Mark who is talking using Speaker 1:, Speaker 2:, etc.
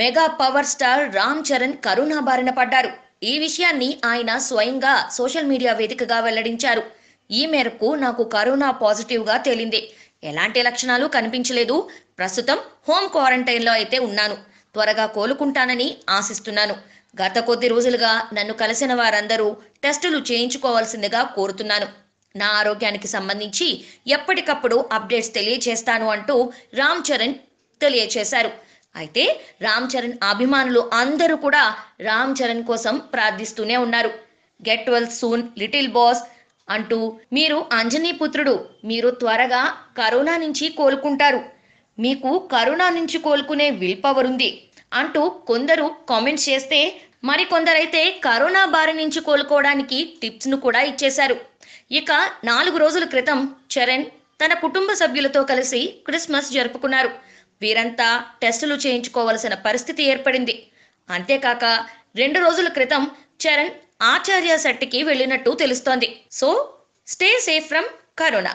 Speaker 1: mega power star Ram Charan corona బారిన పడ్డారు ఈ విషయాన్ని ఆయన స్వయంగా సోషల్ మీడియా వేదికగా వెల్లడించారు ఈ మేరకు నాకు కరోనా పాజిటివ్గా తేలింది ఎలాంటి లక్షణాలు కనిపించలేదు ప్రస్తుతం హోమ్ క్వారంటైన్లో అయితే ఉన్నాను త్వరగా కోలుకుంటానని ఆశిస్తున్నాను గత కొద్ది రోజులుగా నన్ను కలిసిన వారందరూ టెస్టులు చేయించుకోవాల్సిందిగా కోరుతున్నాను నా ఆరోగ్యానికి సంబంధించి ఎప్పటికప్పుడు అప్డేట్స్ తెలియచేస్తాను అంటూ రామ్ చరణ్ తెలియచేశారు అయితే రామ్ చరణ్ అభిమానులు అందరూ కూడా రామ్ చరణ్ కోసం ప్రార్థిస్తూనే ఉన్నారు get well soon little boss అంటూ మీరు అంజనీ పుత్రుడు మీరు త్వరగా కరోనా నుంచి కోలుకుంటారు మీకు కరోనా నుంచి కోలుకునే విల్ పవర్ ఉంది అంటూ కొందరు కామెంట్స్ చేస్తే మరికొందరైతే కరోనా బారి నుంచి కోలుకోవడానికి టిప్స్ను కూడా ఇచ్చేశారు ఇక నాలుగు రోజుల క్రితం చరణ్ తన కుటుంబ సభ్యులతో కలిసి క్రిస్మస్ జరుపుకున్నారు వీరంతా టెస్టులు చేయించుకోవలసిన పరిస్థితి ఏర్పడింది అంతేకాక రెండు రోజుల క్రితం చరణ్ ఆచార్య శెట్టికి వెళ్ళినట్టు తెలుస్తోంది so stay safe from corona